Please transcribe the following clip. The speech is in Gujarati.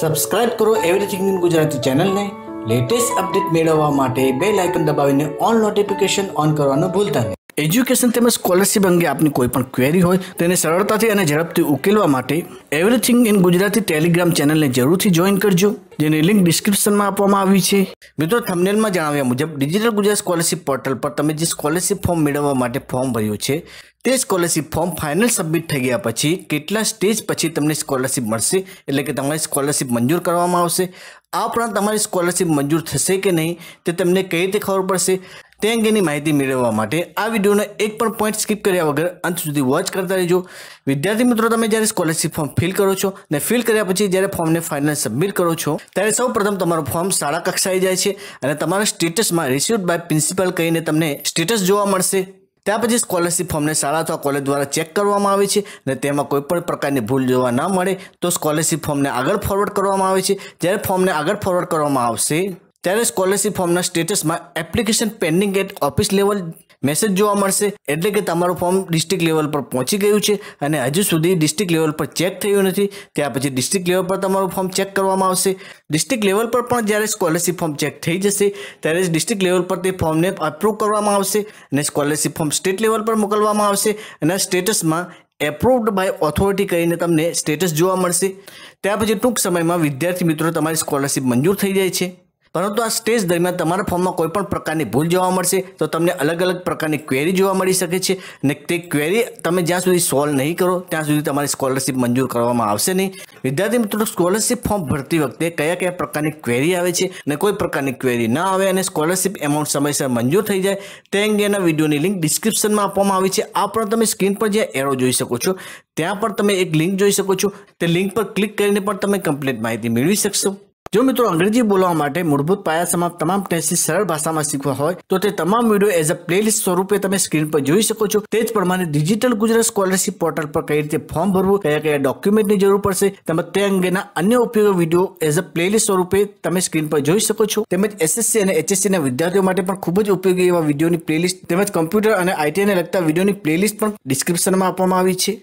સબસ્ક્રાઇબ કરો એવરીથિંગ ઇન ગુજરાતી ચેનલને લેટેસ્ટ અપડેટ મેળવવા માટે બે લાઇકન દબાવીને ઓન નોટિફિકેશન ઓન કરવાનું ભૂલતા નહીં એજ્યુકેશન તેમજ સ્કોલરશિપ અંગે આપની કોઈ પણ ક્વેરી હોય તેને સરળતાથી અને ઝડપથી ઉકેલવા માટે એવરીથિંગ ઇન ગુજરાતી ટેલિગ્રામ ચેનલને જરૂરથી જોઈન કરજો જેની લિંક ડિસ્ક્રિપ્શનમાં આપવામાં આવી છે મિત્રો થંબનેલમાં જણાવ્યા મુજબ ડિજિટલ ગુજરાત સ્કોલરશિપ પોર્ટલ પર તમે જે સ્કોલરશિપ ફોર્મ મેળવવા માટે ફોર્મ ભર્યું છે તે સ્કોલરશિપ ફોર્મ ફાઇનલ સબમિટ થઈ ગયા પછી કેટલા સ્ટેજ પછી તમને સ્કોલરશિપ મળશે એટલે કે તમારી સ્કોલરશિપ મંજૂર કરવામાં આવશે આ ઉપરાંત તમારી સ્કોલરશિપ મંજૂર થશે કે નહીં તે તમને કઈ રીતે ખબર પડશે તે અંગેની માહિતી મેળવવા માટે આ વિડીયોનો એક પણ પોઈન્ટ સ્કીપ કર્યા વગર અંત સુધી વોચ કરતા રહેજો વિદ્યાર્થી મિત્રો તમે જ્યારે સ્કોલરશિપ ફોર્મ ફિલ કરો છો ને ફિલ કર્યા પછી જ્યારે ફોર્મને ફાઇનલ સબમિટ કરો છો ત્યારે સૌ તમારો ફોર્મ શાળા કક્ષાએ જાય છે અને તમારા સ્ટેટસમાં રિસીવ્ડ બાય પ્રિન્સિપલ કહીને તમને સ્ટેટસ જોવા મળશે ત્યાં પછી સ્કોલરશિપ ફોર્મને શાળા અથવા કોલેજ દ્વારા ચેક કરવામાં આવે છે અને તેમાં કોઈપણ પ્રકારની ભૂલ જોવા ના મળે તો સ્કોલરશિપ ફોર્મને આગળ ફોરવર્ડ કરવામાં આવે છે જ્યારે ફોર્મને આગળ ફોરવર્ડ કરવામાં આવશે ત્યારે સ્કોલરશિપ ફોર્મના સ્ટેટસમાં application pending at office level message જોવા મળશે એટલે કે તમારું ફોર્મ ડિસ્ટ્રિક્ટ લેવલ પર પહોંચી ગયું છે અને હજુ સુધી ડિસ્ટ્રિક્ટ લેવલ પર ચેક થયું નથી ત્યાર પછી ડિસ્ટ્રિક્ટ લેવલ પર તમારું ફોર્મ ચેક કરવામાં આવશે ડિસ્ટ્રિક્ટ લેવલ પર પણ જ્યારે સ્કોલરશિપ ફોર્મ ચેક થઈ જશે ત્યારે ડિસ્ટ્રિક્ટ લેવલ પર તે ફોર્મને અપ્રૂવ કરવામાં આવશે અને સ્કોલરશિપ ફોર્મ સ્ટેટ લેવલ પર મોકલવામાં આવશે અને સ્ટેટસમાં એપ્રુવડ બાય ઓથોરિટી કરીને તમને સ્ટેટસ જોવા મળશે ત્યાર પછી ટૂંક સમયમાં વિદ્યાર્થી મિત્રો તમારી સ્કોલરશિપ મંજૂર થઈ જાય છે પરંતુ આ સ્ટેજ દરમિયાન તમારા ફોર્મમાં કોઈ પણ પ્રકારની ભૂલ જોવા મળશે તો તમને અલગ અલગ પ્રકારની ક્વેરી જોવા મળી શકે છે અને તે ક્વેરી તમે જ્યાં સુધી સોલ્વ નહીં કરો ત્યાં સુધી તમારી સ્કોલરશિપ મંજૂર કરવામાં આવશે નહીં વિદ્યાર્થી મિત્રો સ્કોલરશિપ ફોર્મ ભરતી વખતે કયા કયા પ્રકારની ક્વેરી આવે છે અને કોઈ પ્રકારની ક્વેરી ના આવે અને સ્કોલરશીપ એમાઉન્ટ સમયસર મંજૂર થઈ જાય તે અંગેના વિડીયોની લિંક ડિસ્ક્રિપ્શનમાં આપવામાં આવી છે આ પણ તમે સ્ક્રીન પર જ્યાં એરો જોઈ શકો છો ત્યાં પણ તમે એક લિંક જોઈ શકો છો તે લિંક પર ક્લિક કરીને પણ તમે કમ્પ્લીટ માહિતી મેળવી શકશો જો મિત્રો અંગ્રેજી બોલવા માટે મૂળભૂત પાયા સમાપ્ત તમામ ટેન્સી સરળ ભાષામાં શીખવા હોય તો તે તમામ વિડીયો એઝ અ પ્લેલિસ્ટ સ્વરૂપે તમે સ્ક્રીન પર જોઈ શકો છો તે જ પ્રમાણે ડિજિટલ ગુજરાત સ્કોલરશિપ પોર્ટલ પર કઈ રીતે ફોર્મ ભરવું કયા કયા ડોક્યુમેન્ટની જરૂર પડશે તેમજ તે અંગેના અન્ય ઉપયોગ વિડીયો એઝ અ પ્લેલિસ્ટ સ્વરૂપે તમે સ્ક્રીન પર જોઈ શકો છો તેમજ એસએસસી અને એચએસસી ના વિદ્યાર્થીઓ માટે પણ ખૂબ જ ઉપયોગી એવા વિડીયોની પ્લેલિસ્ટ તેમજ કમ્પ્યુટર અને આઈટીઆઈને લગતા વિડીયોની પ્લેલિસ્ટ પણ ડિસ્ક્રિપ્શનમાં આપવામાં આવી છે